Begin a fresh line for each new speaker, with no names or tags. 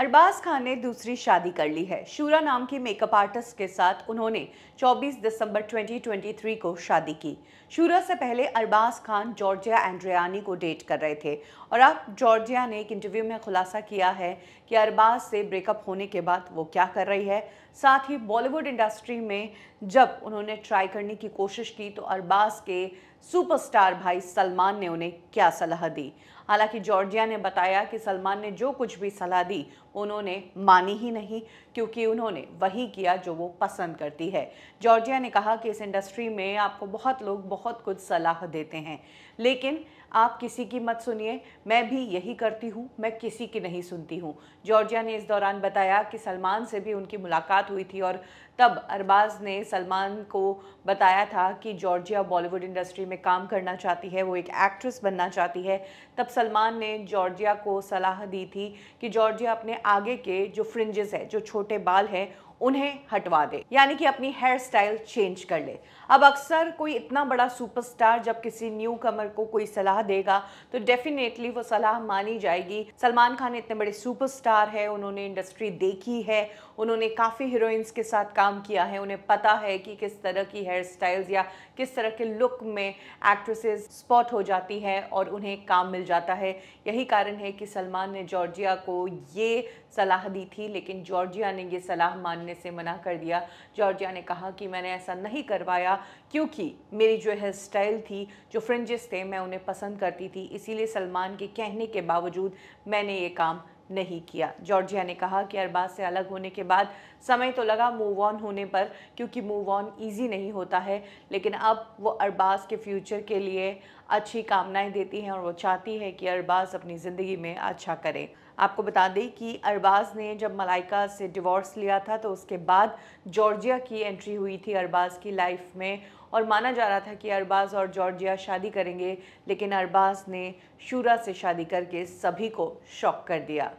अरबाज खान ने दूसरी शादी कर ली है शूरा नाम की मेकअप आर्टिस्ट के साथ उन्होंने 24 दिसंबर 2023 को शादी की शूरा से पहले अरबाज खान जॉर्जिया एंड्रियानी को डेट कर रहे थे और अब जॉर्जिया ने एक इंटरव्यू में खुलासा किया है कि अरबाज से ब्रेकअप होने के बाद वो क्या कर रही है साथ ही बॉलीवुड इंडस्ट्री में जब उन्होंने ट्राई करने की कोशिश की तो अरबाज के सुपरस्टार भाई सलमान ने उन्हें क्या सलाह दी हालांकि जॉर्जिया ने बताया कि सलमान ने जो कुछ भी सलाह दी उन्होंने मानी ही नहीं क्योंकि उन्होंने वही किया जो वो पसंद करती है जॉर्जिया ने कहा कि इस इंडस्ट्री में आपको बहुत लोग बहुत कुछ सलाह देते हैं लेकिन आप किसी की मत सुनिए मैं भी यही करती हूँ मैं किसी की नहीं सुनती हूँ जॉर्जिया ने इस दौरान बताया कि सलमान से भी उनकी मुलाकात हुई थी और तब अरबाज ने सलमान को बताया था कि जॉर्जिया बॉलीवुड इंडस्ट्री में काम करना चाहती है वो एक एक्ट्रेस बनना चाहती है तब सलमान ने जॉर्जिया को सलाह दी थी कि जॉर्जिया अपने आगे के जो फ्रिंजेस है जो छोटे बाल हैं उन्हें हटवा दे यानी कि अपनी हेयर स्टाइल चेंज कर ले अब अक्सर कोई इतना बड़ा सुपरस्टार जब किसी न्यू कमर को कोई सलाह देगा तो डेफिनेटली वो सलाह मानी जाएगी सलमान खान इतने बड़े सुपरस्टार है उन्होंने इंडस्ट्री देखी है उन्होंने काफ़ी हीरोइंस के साथ काम किया है उन्हें पता है कि किस तरह की हेयर स्टाइल्स या किस तरह के लुक में एक्ट्रेसेस स्पॉट हो जाती हैं और उन्हें काम मिल जाता है यही कारण है कि सलमान ने जॉर्जिया को ये सलाह दी थी लेकिन जॉर्जिया ने ये सलाह मानने करने से मना कर दिया जॉर्जिया ने कहा कि मैंने ऐसा नहीं करवाया क्योंकि मेरी जो हेयर स्टाइल थी जो फ्रिंजेस थे मैं उन्हें पसंद करती थी इसीलिए सलमान के कहने के बावजूद मैंने ये काम नहीं किया जॉर्जिया ने कहा कि अरबाज से अलग होने के बाद समय तो लगा मूव ऑन होने पर क्योंकि मूव ऑन ईजी नहीं होता है लेकिन अब वो अरबाज के फ्यूचर के लिए अच्छी कामनाएं देती हैं और वो चाहती है कि अरबाज अपनी ज़िंदगी में अच्छा करें आपको बता दें कि अरबाज ने जब मलाइका से डिवोर्स लिया था तो उसके बाद जॉर्जिया की एंट्री हुई थी अरबाज की लाइफ में और माना जा रहा था कि अरबाज और जॉर्जिया शादी करेंगे लेकिन अरबाज ने शूरा से शादी करके सभी को शॉक कर दिया